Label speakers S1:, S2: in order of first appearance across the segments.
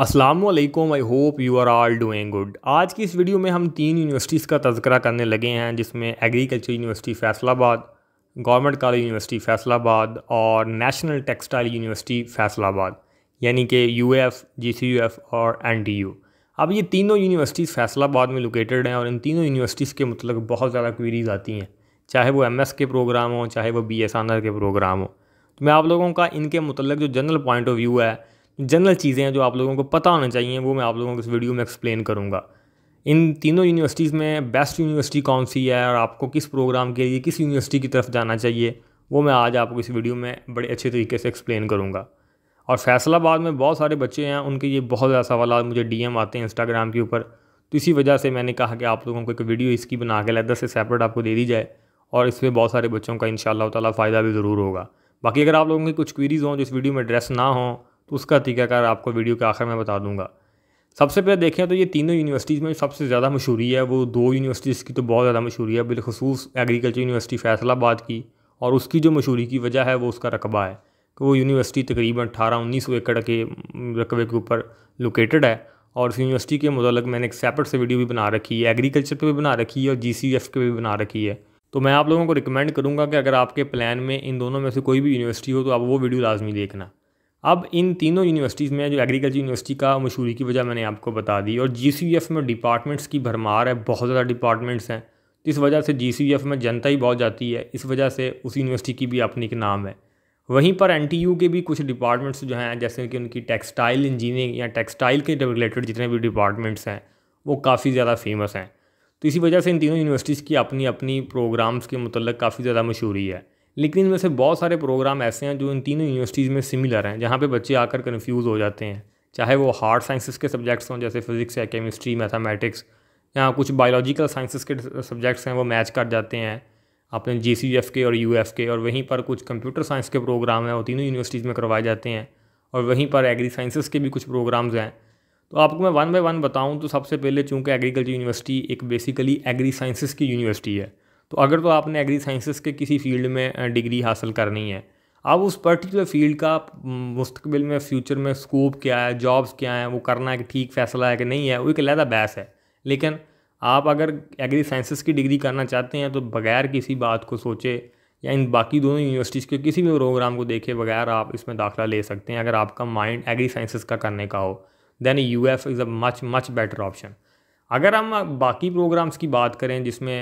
S1: Aslam I hope you are all doing good आज की इस वीडियो में हम तीन यूनिवर्सिटीज़ का तस्करा करने लगे हैं जिसमें agriculture university Faisalabad government college university Faisalabad और नेशनल टेक्सटाइल यूनिवर्सिटी फ़ैसलाबाद यानी कि U F G C U F और एन डी यू अब ये तीनों यूनिवर्सिटीज़ फ़ैसलाबाद में लोकेटेड हैं और इन तीनों यूनिवर्सिटीज़ के मतलब बहुत ज़्यादा क्वीरीज़ आती हैं चाहे वो एम एस के प्रोग्राम हो चाहे वो बी एस आर के प्रोग्राम हो तो मैं आप लोगों का इनके मतलब जो जनरल पॉइंट ऑफ व्यू है जनरल चीज़ें हैं जो आप लोगों को पता होना चाहिए वो मैं आप लोगों को इस वीडियो में एक्सप्लेन करूँगा इन तीनों यूनिवर्सिटीज़ में बेस्ट यूनिवर्सिटी कौन सी है और आपको किस प्रोग्राम के लिए किस यूनिवर्सिटी की तरफ जाना चाहिए वो मैं आज आपको इस वीडियो में बड़े अच्छे तरीके से एक्सप्लेन करूँगा और फैसलाबाद में बहुत सारे बच्चे हैं उनके ये बहुत ज़्यादा सवाल मुझे डी आते हैं इंस्टाग्राम के ऊपर तो इसी वजह से मैंने कहा कि आप लोगों को एक वीडियो इसकी बना के लहदा से सेपरेट आपको दे दी जाए और इसमें बहुत सारे बच्चों का इन शाला फ़ायदा भी ज़रूर होगा बाकी अगर आप लोगों की कुछ क्वीरीज़ हों जो इस वीडियो में एड्रेस ना हों तो उसका तरीकाकार आपको वीडियो के आखिर में बता दूंगा सबसे पहले देखें तो ये तीनों यूनिवर्सिटीज़ में सबसे ज़्यादा मशहूरी है वो दो यूनिवर्सिटीज़ की तो बहुत ज़्यादा मशहूरी है बिलखसूस एग्रीकल्चर यूनिवर्सिटी फैसलाबाद की और उसकी जो मशहूरी की वजह है वो उसका रकबा है कि तो वो यूनिवर्सिटी तकरीबन अठारह उन्नीस सौ एकड़ के रकबे के ऊपर लोकेटेड है और उस यूनिवर्सिटी के मतलब मैंने एक सेपरेट से वीडियो भी बना रखी है एग्रीकल्चर पर भी बना रखी है और जी सी एफ पे भी बना रखी है तो मैं आप लोगों को रिकमेंड करूँगा कि अगर आपके प्लान में इन दोनों में से कोई भी यूनिवर्सिटी हो तो आप वो वीडियो लाजमी देखना अब इन तीनों यूनिवर्सिटीज़ में जो एग्रीकल्चर यूनिवर्सिटी का मशहूरी की वजह मैंने आपको बता दी और जी में डिपार्टमेंट्स की भरमार है बहुत ज़्यादा डिपार्टमेंट्स हैं तो इस वजह से जी में जनता ही बहुत जाती है इस वजह से उस यूनिवर्सिटी की भी अपनी एक नाम है वहीं पर एन के भी कुछ डिपार्टमेंट्स जो हैं जैसे कि उनकी टेक्सटाइल इंजीनियरिंग या टेक्सटाइल के रिलेटेड जितने भी डिपार्टमेंट्स हैं वो काफ़ी ज़्यादा फेमस हैं तो इसी वजह से इन तीनों यूनिवर्सिटीज़ की अपनी अपनी प्रोग्राम्स के मतलब काफ़ी ज़्यादा मशहूरी है लेकिन इनमें से बहुत सारे प्रोग्राम ऐसे हैं जो इन तीनों यूनिवर्सिटीज़ में सिमिलर हैं जहाँ पे बच्चे आकर कन्फ्यूज़ हो जाते हैं चाहे वो हार्ड साइंसेस के सब्जेक्ट्स हों जैसे फिज़िक्स या केमिस्ट्री मैथमेटिक्स या कुछ बायोलॉजिकल साइंसेस के सब्जेक्ट्स हैं वो मैच कर जाते हैं अपने जी सी एफ के और यू एफ के और वहीं पर कुछ कंप्यूटर साइंस के प्रोग्राम हैं वो तीनों यूनिवर्सिटीज़ में करवाए जाते हैं और वहीं पर एग्री साइंसेस के भी कुछ प्रोग्राम्स हैं तो आपको मैं वन बाय वन बताऊं तो सबसे पहले चूंकि एग्रीकल्चर यूनिवर्सिटी एक बेसिकली एग्री साइंसेस की यूनिवर्सिटी है तो अगर तो आपने एग्री साइंसेस के किसी फील्ड में डिग्री हासिल करनी है आप उस पर्टिकुलर फील्ड का मुस्तबिल में फ्यूचर में स्कोप क्या है जॉब्स क्या हैं वो करना है कि ठीक फैसला है कि नहीं है वो एक अलहदा बहस है लेकिन आप अगर एग्री साइंसेस की डिग्री करना चाहते हैं तो बगैर किसी बात को सोचे या इन बाकी दोनों यूनिवर्सिटीज़ के किसी भी प्रोग्राम को देखे बगैर आप इसमें दाखिला ले सकते हैं अगर आपका माइंड एग्री साइंसेस का करने का हो then U F is a much much better option अगर हम बाकी प्रोग्राम्स की बात करें जिसमें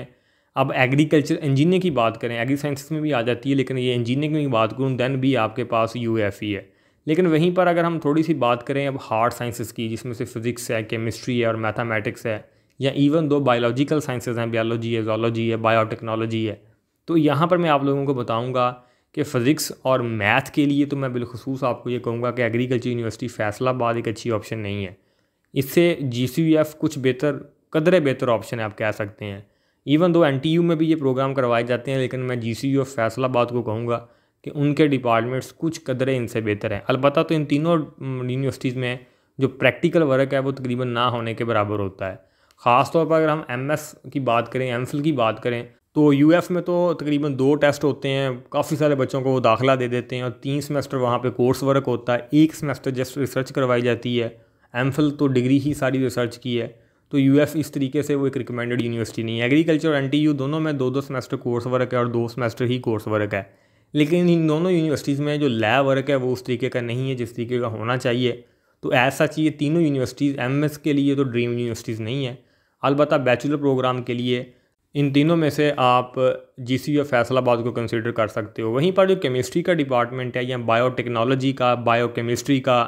S1: अब एग्रीकल्चर इंजीनियर की बात करें एग्री साइंस में भी आ जाती है लेकिन ये इंजीनियर की बात करूँ देन भी आपके पास यू एफ ई है लेकिन वहीं पर अगर हम थोड़ी सी बात करें अब हार्ड साइंसेस की जिसमें से फिज़िक्स है केमिस्ट्री है और मैथमेटिक्स है या इवन दो बायोलॉजिकल साइंसेज हैं बायोलॉजी है जोलॉजी है बायोटेक्नोलॉजी है तो यहाँ पर मैं आप लोगों को बताऊँगा कि फ़िज़िक्स और मैथ के लिए तो मैं बिलखसूस आपको ये कहूँगा कि एग्रीकल्चर यूनिवर्सिटी फैसलाबाद एक अच्छी ऑप्शन नहीं है इससे जी कुछ बेहतर कदरे बेहतर ऑप्शन है आप कह सकते हैं इवन दो एन में भी ये प्रोग्राम करवाए जाते हैं लेकिन मैं जी सी फैसलाबाद को कहूँगा कि उनके डिपार्टमेंट्स कुछ कदरें इनसे बेहतर हैं अलबत्त तो इन तीनों यूनिवर्सिटीज़ में जो प्रैक्टिकल वर्क है वो तकरीबन ना होने के बराबर होता है ख़ास तौर पर अगर हम एम की बात करें एम की बात करें तो यू में तो तकरीबन दो टेस्ट होते हैं काफ़ी सारे बच्चों को वो दाखिला दे देते हैं और तीन सेमेस्टर वहाँ पे कोर्स वर्क होता है एक सेमेस्टर जस्ट रिसर्च करवाई जाती है एम तो डिग्री ही सारी रिसर्च की है तो एस इस तरीके से वो एक रिकमेंडेड यूनिवर्सिटी नहीं है एग्रीकल्चर टी एन दोनों में दो दो सेमेस्टर कोर्स वर्क है और दो सेमेस्टर ही कोर्स वर्क है लेकिन इन दोनों यूनिवर्सिटीज़ में जो लैब वर्क है वो उस तरीके का नहीं है जिस तरीके का होना चाहिए तो ऐसा चाहिए तीनों यूनिवर्सिटीज़ एम के लिए तो ड्रीम यूनिवर्सिटीज़ नहीं है अलबत्त बैचलर प्रोग्राम के लिए इन तीनों में से आप जी सी या फैसलाबाद को कंसिडर कर सकते हो वहीं पर जो केमिस्ट्री का डिपार्टमेंट है या बायोटेक्नोलॉजी का बायोकेमिस्ट्री का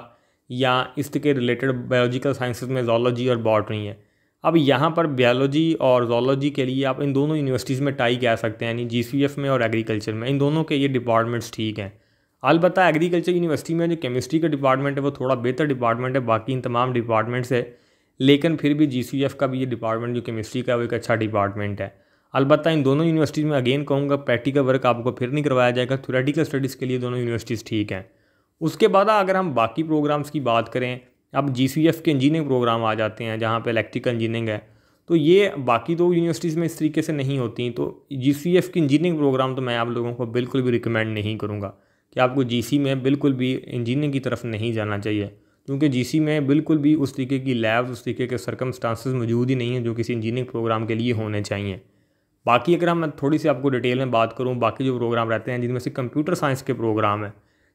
S1: या इसके रिलेटेड बायोलॉजिकल साइंसेज में जोलॉजी और बॉटनी है अब यहाँ पर बायोलॉजी और जोलॉजी के लिए आप इन दोनों यूनिवर्सिटीज़ में टाई कह सकते हैं यानी जी में और एग्रीकल्चर में इन दोनों के ये डिपार्टमेंट्स ठीक हैं अलबत् एग्रीकल्चर यूनिवर्सिटी में जो केमिस्ट्री का डिपार्टमेंट है वो थोड़ा बेहतर डिपार्टमेंट है बाकी इन तमाम डिपार्टमेंट्स है लेकिन फिर भी जी का भी ये डिपार्टमेंट जो केमिस्ट्री का वो एक अच्छा डिपार्टमेंट है अलबत् इन दोनों यूनिवर्सिटीज़ में अगेन कहूँगा प्रैक्टिकल वर्क आपको फिर नहीं करवाया जाएगा थ्योरेटिकल स्टडीज़ के लिए दोनों यूनिवर्सिटीज़ ठीक हैं उसके बाद अगर हम बाकी प्रोग्राम्स की बात करें अब जी के इंजीनियरिंग प्रोग्राम आ जाते हैं जहाँ पर इलेक्ट्रिकल इंजीनियरिंग है तो ये बाकी तो यूनिवर्सिटीज़ में इस तरीके से नहीं होती तो जी सी एफ़ की इंजीनियरिंग प्रोग्राम तो मैं आप लोगों को बिल्कुल भी रिकमेंड नहीं करूँगा कि आपको जी सी में बिल्कुल भी इंजीनियरिंग की तरफ नहीं जाना चाहिए क्योंकि जी सी में बिल्कुल भी उस तरीके की लैब्स उस तरीके के सर्कमस्टांसिस मौजूद ही नहीं हैं जो किसी इंजीनियरिंग प्रोग्राम के लिए होने चाहिए बाकी अगर हम थोड़ी सी आपको डिटेल में बात करूँ बाकी जो प्रोग्राम रहते हैं जिनमें से कंप्यूटर साइंस के प्रोग्राम हैं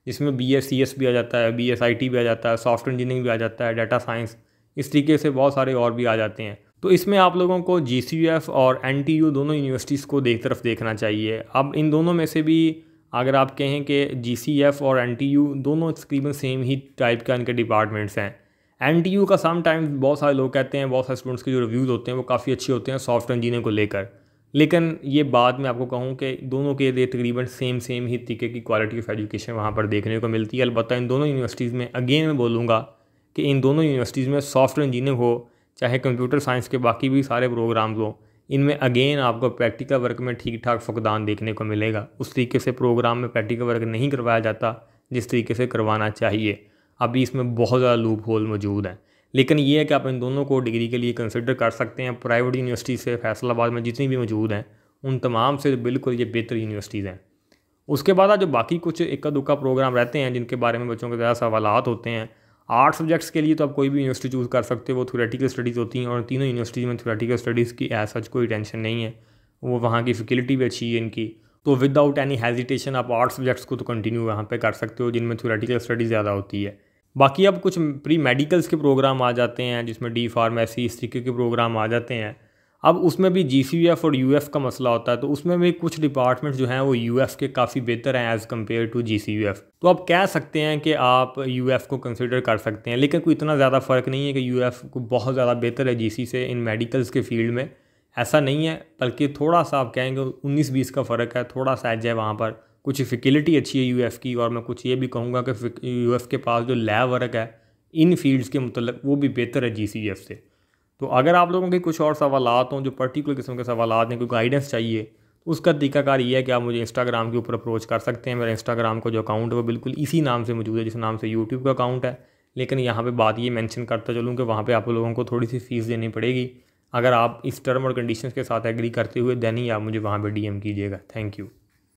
S1: जिसमें बी एस सी एस भी आ जाता है बी एस आई टी भी आ जाता है सॉफ्टवेयर इंजीनियरिंग भी आ जाता है डाटा साइंस इस तरीके से बहुत सारे और भी आ जाते हैं तो इसमें आप लोगों को जी सी यू एफ़ और एन टी यू दोनों यूनिवर्सिटीज़ को देख तरफ देखना चाहिए अब इन दोनों में से भी अगर आप कहें कि जी सी एफ़ और एन टी यू दोनों तकरीबन सेम ही टाइप का इनके डिपार्टमेंट्स हैं एन टी यू का सम टाइम्स बहुत सारे लोग कहते हैं बहुत सारे स्टूडेंट्स के जो रिव्यूज़ होते हैं वो काफ़ी अच्छे होते हैं सॉफ्टवेयर इंजीनियर को लेकर लेकिन ये बात मैं आपको कहूँ कि दोनों के लिए तकरीबन सेम सेम ही तरीके की क्वालिटी ऑफ एजुकेशन वहाँ पर देखने को मिलती है अलबत्त इन दोनों यूनिवर्सिटीज़ में अगेन मैं बोलूँगा कि इन दोनों यूनिवर्सिटीज़ में सॉफ्टवेयर इंजीनियरिंग हो चाहे कंप्यूटर साइंस के बाकी भी सारे प्रोग्राम्स हों इनमें अगेन आपको प्रैक्टिकल वर्क में ठीक ठाक फुकदान देखने को मिलेगा उस तरीके से प्रोग्राम में प्रैक्टिकल वर्क नहीं करवाया जाता जिस तरीके से करवाना चाहिए अभी इसमें बहुत ज़्यादा लूप होल मौजूद हैं लेकिन ये है कि आप इन दोनों को डिग्री के लिए कंसिडर कर सकते हैं प्राइवेट यूनिवर्सिटी से फैसलाबाद में जितनी भी मौजूद हैं उन तमाम से बिल्कुल ये बेहतर यूनिवर्सिटीज़ हैं उसके बाद जो बाकी कुछ इक्का दुक्का प्रोग्राम रहते हैं जिनके बारे में बच्चों के ज़्यादा सवालत होते हैं आर्ट सब्जेक्ट्स के लिए तो आप कोई भी यूनिवर्सिटी चूज़ कर सकते हो वो थोरेटिकल स्टडीज़ होती हैं और तीनों यूनिवर्सिटीज़ में थ्योरेटिकल स्टडीज़ की ऐसा कोई टेंशन नहीं है वो वहाँ की फैकल्टी भी अच्छी है इनकी तो विदाउट एनी हेजिटेशन आप आर्ट सब्जेक्ट्स को तो कंटिन्यू वहाँ पे कर सकते हो जिनमें थ्योरेटिकल स्टडी ज़्यादा होती है बाकी अब कुछ प्री मेडिकल्स के प्रोग्राम आ जाते हैं जिसमें डी फार्मेसी इस तरीके के प्रोग्राम आ जाते हैं अब उसमें भी जी सी एफ़ और यू एफ़ का मसला होता है तो उसमें भी कुछ डिपार्टमेंट्स जो हैं वो यू एफ़ के काफ़ी बेहतर हैं as compare to G C U F तो आप कह सकते हैं कि आप यू एफ़ को कंसिडर कर सकते हैं लेकिन कोई इतना ज़्यादा फ़र्क नहीं है कि यू एफ़ को बहुत ज़्यादा बेहतर है जी सी से इन मेडिकल्स के फील्ड में ऐसा नहीं है बल्कि थोड़ा सा आप कहेंगे उन्नीस बीस का फ़र्क है थोड़ा सा एज है वहाँ पर कुछ फिकिलिटी अच्छी है यू की और मैं कुछ ये भी कहूँगा कि यू के पास जो लैब वर्क है इन फील्ड्स के मतलब वो भी बेहतर है जी से तो अगर आप लोगों के कुछ और सवाल हों जो पर्टिकुलर किस्म के सवाल हैं कोई गाइडेंस चाहिए तो उसका तरीकाकार ये है कि आप मुझे इंस्टाग्राम के ऊपर अप्रोच कर सकते हैं मेरा इंस्टाग्राम का जो अकाउंट है वो बिल्कुल इसी नाम से मौजूद है जिस नाम से यूट्यूब का अकाउंट है लेकिन यहाँ पे बात ये मेंशन करता चलूँ कि वहाँ पे आप लोगों को थोड़ी सी फ़ीस देनी पड़ेगी अगर आप इस टर्म और कंडीशन के साथ एग्री करते हुए दैन ही आप मुझे वहाँ पर डी कीजिएगा थैंक यू